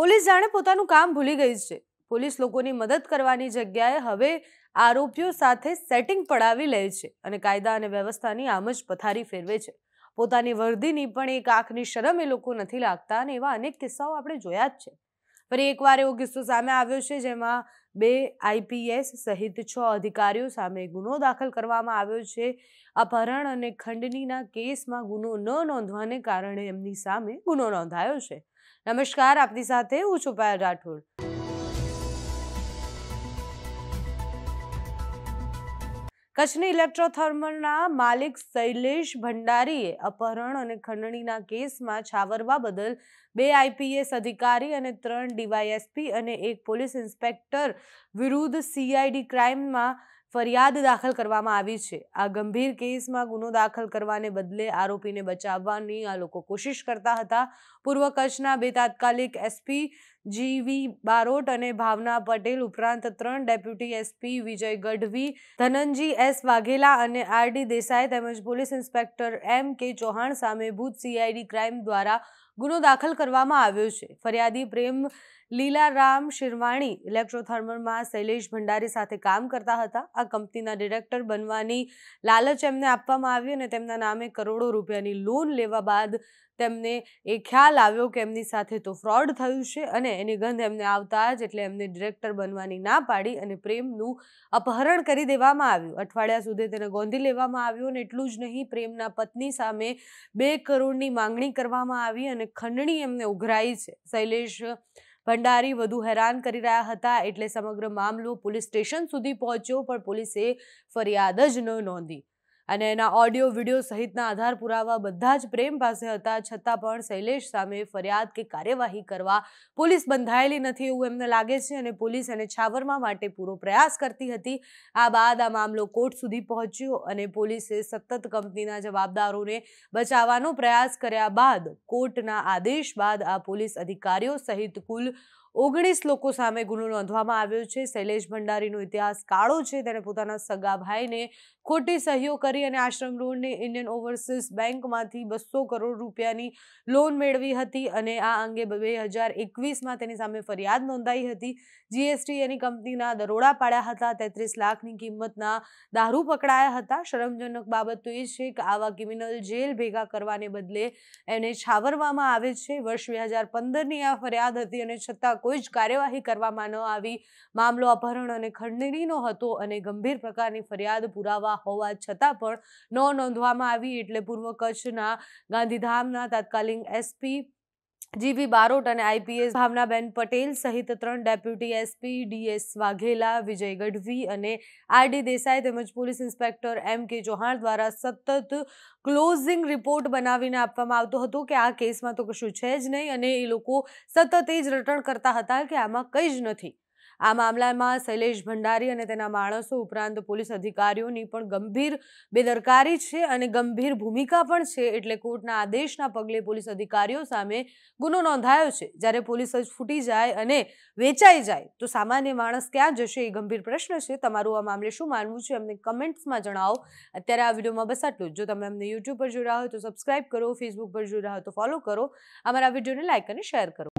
police જાણે પોતાનું કામ ભૂલી ગઈ છે પોલીસ લોકોની મદદ કરવાની જગ્યાએ હવે આરોપીઓ સાથે સેટિંગ પડાવી લે છે અને કાયદા અને વ્યવસ્થાની આમ જ પથારી ફેરવે છે પોતાની વર્દીની પણ એક આંખની શરમ એ લોકો નથી લાગતા અને એવા અનેક કિસ્સાઓ આપણે જોયા જ છે ફરી એકવાર એવો કિસ્સો સામે આવ્યો છે જેમાં બે આઈપીએસ સહિત છ અધિકારીઓ સામે ગુનો દાખલ કરવામાં આવ્યો છે અપહરણ અને ખંડનીના કેસમાં ગુનો ન નોંધવાને કારણે એમની સામે ગુનો નોંધાયો છે નમસ્કાર આપની સાથે હું છું પાયલ રાઠોડ કચ્છની ઇલેક્ટ્રોથર્મલના માલિક શૈલેષ ભંડારીએ અપહરણ અને ખંડણીના કેસમાં છાવરવા બદલ બે આઈપીએસ અધિકારી અને ત્રણ ડીવાયએસપી અને એક પોલીસ ઇન્સ્પેક્ટર વિરુદ્ધ સીઆઈડી ક્રાઇમમાં ફરિયાદ દાખલ કરવામાં આવી છે આ ગંભીર કેસમાં ગુનો દાખલ કરવાને બદલે આરોપીને બચાવવાની આ લોકો કોશિશ કરતા હતા પૂર્વ કચ્છના બે તાત્કાલિક એસપી જીવી બારોટ અને ભાવના પટેલ ઉપરાંત ત્રણ deputy SP Vijay Gadhvi Dhananji S Vaghela અને આરડી દેસાઈ તેમજ પોલીસ ઇન્સ્પેક્ટર એમ કે ચૌહાણ સામે ભૂત સીઆઈડી ક્રાઇમ દ્વારા ગુનો દાખલ કરવામાં આવ્યો છે ફરિયાદી પ્રેમ લીલારામ શિરવાણી ઇલેક્ટ્રોથર્મલમાં શૈલેષ ભંડારી સાથે કામ કરતા હતા આ કંપનીના ડિરેક્ટર બનવાની લાલચ એમને આપવામાં આવી અને તેમના નામે કરોડો રૂપિયાની લોન લેવા બાદ તેમને એ ખ્યાલ આવ્યો કે એમની સાથે તો ફ્રોડ થયું છે અને એની ગંધ એમને આવતા જ એટલે એમને ડિરેક્ટર બનવાની ના પાડી અને પ્રેમનું અપહરણ કરી દેવામાં આવ્યું અઠવાડિયા સુધી તેને ગોંધી લેવામાં આવ્યું અને એટલું જ નહીં પ્રેમના પત્ની સામે બે કરોડની માંગણી કરવામાં આવી અને ખંડણી એમને ઉઘરાઈ છે શૈલેષ ભંડારી વધુ હેરાન કરી રહ્યા હતા એટલે સમગ્ર મામલો પોલીસ સ્ટેશન સુધી પહોંચ્યો પણ પોલીસે ફરિયાદ જ ન નોંધી અને એના ઓડિયો વિડીયો સહિતના આધાર પુરાવા બધા જ પ્રેમ પાસે હતા છતાં પણ શૈલેષ સામે ફરિયાદ કે કાર્યવાહી કરવા પોલીસ બંધાયેલી નથી એવું એમને લાગે છે અને પોલીસ એને છાવરવા માટે પૂરો પ્રયાસ કરતી હતી આ બાદ આ મામલો કોર્ટ સુધી પહોંચ્યો અને પોલીસે સતત કંપનીના જવાબદારોને બચાવવાનો પ્રયાસ કર્યા બાદ કોર્ટના આદેશ બાદ આ પોલીસ અધિકારીઓ સહિત કુલ ઓગણીસ લોકો સામે ગુનો નોંધવામાં આવ્યો છે શૈલેષ ભંડારીનો ઇતિહાસ કાળો છે તેણે પોતાના સગા ભાઈને ખોટી સહીઓ કરી અને આશ્રમ રોડની ઇન્ડિયન ઓવરસીઝ બેંકમાંથી બસો કરોડ રૂપિયાની લોન મેળવી હતી અને આ અંગે બે હજાર એકવીસમાં તેની સામે ફરિયાદ નોંધાઈ હતી જીએસટી એની કંપનીના દરોડા પાડ્યા હતા તેત્રીસ લાખની કિંમતના દારૂ પકડાયા હતા શરમજનક બાબત તો એ છે કે આવા ક્રિમિનલ જેલ ભેગા કરવાને બદલે એને છાવરવામાં આવે છે વર્ષ બે હજાર પંદરની આ ફરિયાદ હતી અને છતાં કોઈ જ કાર્યવાહી કરવામાં ન આવી મામલો અપહરણ અને ખંડણીનો હતો અને ગંભીર પ્રકારની ફરિયાદ પુરાવા હોવા છતાં પણ ન નોંધવામાં આવી એટલે પૂર્વ કચ્છના ગાંધીધામના તાત્કાલિક એસપી જીવી બારોટ અને આઈપીએસ ભાવનાબેન પટેલ સહિત ત્રણ deputy SP DS Vaghela Vijay Gadhvi અને આરડી દેસાઈ તેમજ પોલીસ ઇન્સ્પેક્ટર એમ કે ચૌહાણ દ્વારા સતત ક્લોઝિંગ રિપોર્ટ બનાવીને આપવામાં આવતો હતો કે આ કેસમાં તો કશું છે જ નહીં અને એ લોકો સતત એ જ રટણ કરતા હતા કે આમાં કંઈ જ નથી આ મામલામાં શૈલેષ ભંડારી અને તેના માણસો ઉપરાંત પોલીસ અધિકારીઓની પણ ગંભીર બેદરકારી છે અને ગંભીર ભૂમિકા પણ છે એટલે કોર્ટના આદેશના પગલે પોલીસ અધિકારીઓ સામે ગુનો નોંધાયો છે જ્યારે પોલીસ જ ફૂટી જાય અને વેચાઈ જાય તો સામાન્ય માણસ ક્યાં જશે એ ગંભીર પ્રશ્ન છે તમારું આ મામલે શું માનવું છે અમને કમેન્ટ્સમાં જણાવો અત્યારે આ વિડીયોમાં બસ આટલું જો તમે અમને યુટ્યુબ પર જોઈ રહ્યા હોય તો સબસ્ક્રાઇબ કરો ફેસબુક પર જોઈ રહ્યા હોય તો ફોલો કરો અમારા વિડીયોને લાઇક અને શેર કરો